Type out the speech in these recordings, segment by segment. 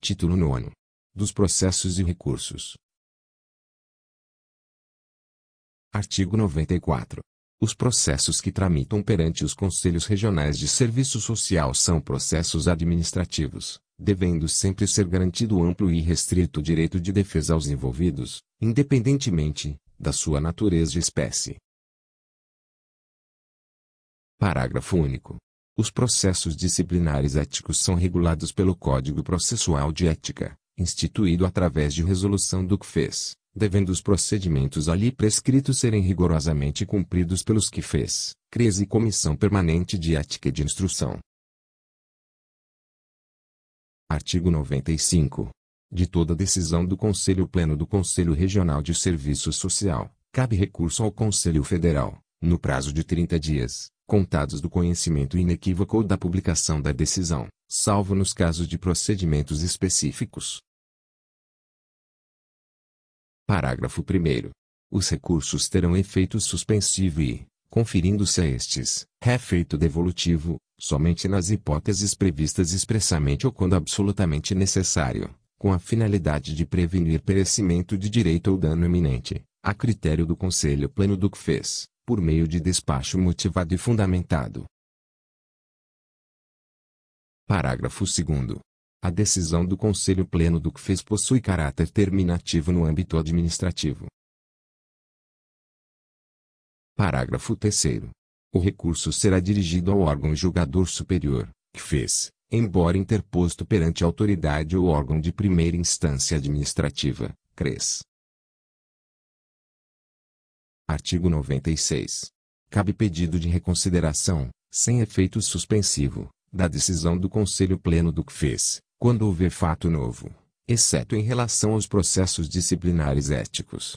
Título 9. Dos processos e recursos. Artigo 94. Os processos que tramitam perante os Conselhos Regionais de Serviço Social são processos administrativos, devendo sempre ser garantido amplo e restrito direito de defesa aos envolvidos, independentemente da sua natureza e espécie. Parágrafo único. Os processos disciplinares éticos são regulados pelo Código Processual de Ética, instituído através de resolução do CFES, devendo os procedimentos ali prescritos serem rigorosamente cumpridos pelos que fez, CRES e Comissão Permanente de Ética e de Instrução. Artigo 95. De toda decisão do Conselho Pleno do Conselho Regional de Serviço Social, cabe recurso ao Conselho Federal, no prazo de 30 dias, contados do conhecimento inequívoco ou da publicação da decisão, salvo nos casos de procedimentos específicos. Parágrafo 1. Os recursos terão efeito suspensivo e, conferindo-se a estes, refeito devolutivo, somente nas hipóteses previstas expressamente ou quando absolutamente necessário, com a finalidade de prevenir perecimento de direito ou dano iminente, a critério do Conselho Pleno do que fez, por meio de despacho motivado e fundamentado. Parágrafo 2. A decisão do Conselho Pleno do que fez possui caráter terminativo no âmbito administrativo. Parágrafo 3. O recurso será dirigido ao órgão julgador superior, que fez, embora interposto perante a autoridade ou órgão de primeira instância administrativa, CRES, Artigo 96. Cabe pedido de reconsideração, sem efeito suspensivo, da decisão do Conselho Pleno do que quando houver fato novo, exceto em relação aos processos disciplinares éticos.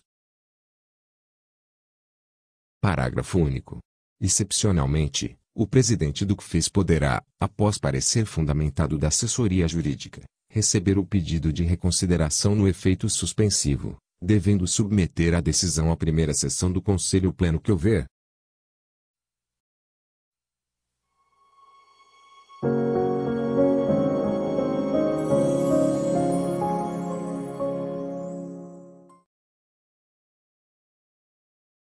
Parágrafo único. Excepcionalmente, o presidente do CFIS poderá, após parecer fundamentado da assessoria jurídica, receber o pedido de reconsideração no efeito suspensivo, devendo submeter a decisão à primeira sessão do Conselho Pleno que houver